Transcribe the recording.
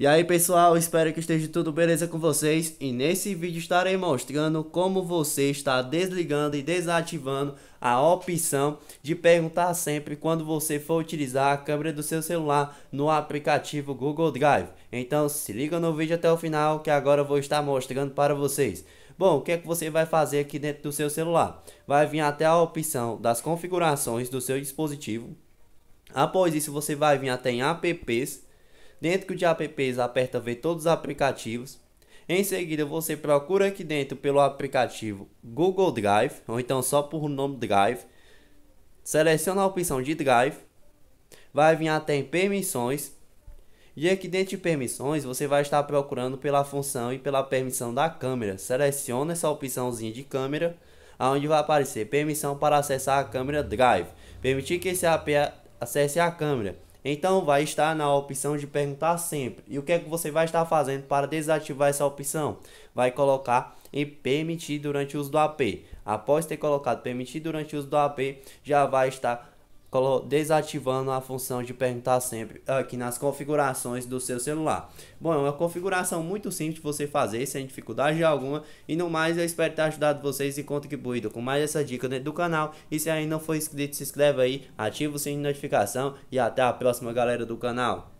E aí pessoal, espero que esteja tudo beleza com vocês e nesse vídeo estarei mostrando como você está desligando e desativando a opção de perguntar sempre quando você for utilizar a câmera do seu celular no aplicativo Google Drive. Então se liga no vídeo até o final que agora eu vou estar mostrando para vocês. Bom, o que é que você vai fazer aqui dentro do seu celular? Vai vir até a opção das configurações do seu dispositivo. Após isso você vai vir até em apps Dentro de apps, aperta ver todos os aplicativos. Em seguida, você procura aqui dentro pelo aplicativo Google Drive, ou então só por nome Drive. Seleciona a opção de Drive. Vai vir até em permissões. E aqui dentro de permissões, você vai estar procurando pela função e pela permissão da câmera. Seleciona essa opçãozinha de câmera, onde vai aparecer permissão para acessar a câmera Drive. Permitir que esse app acesse a câmera. Então vai estar na opção de perguntar sempre. E o que é que você vai estar fazendo para desativar essa opção? Vai colocar em permitir durante o uso do AP. Após ter colocado permitir durante o uso do AP, já vai estar desativando a função de perguntar sempre aqui nas configurações do seu celular. Bom, é uma configuração muito simples de você fazer, sem dificuldade alguma. E no mais, eu espero ter ajudado vocês e contribuído com mais essa dica dentro do canal. E se ainda não for inscrito, se inscreve aí, ativa o sininho de notificação e até a próxima, galera do canal.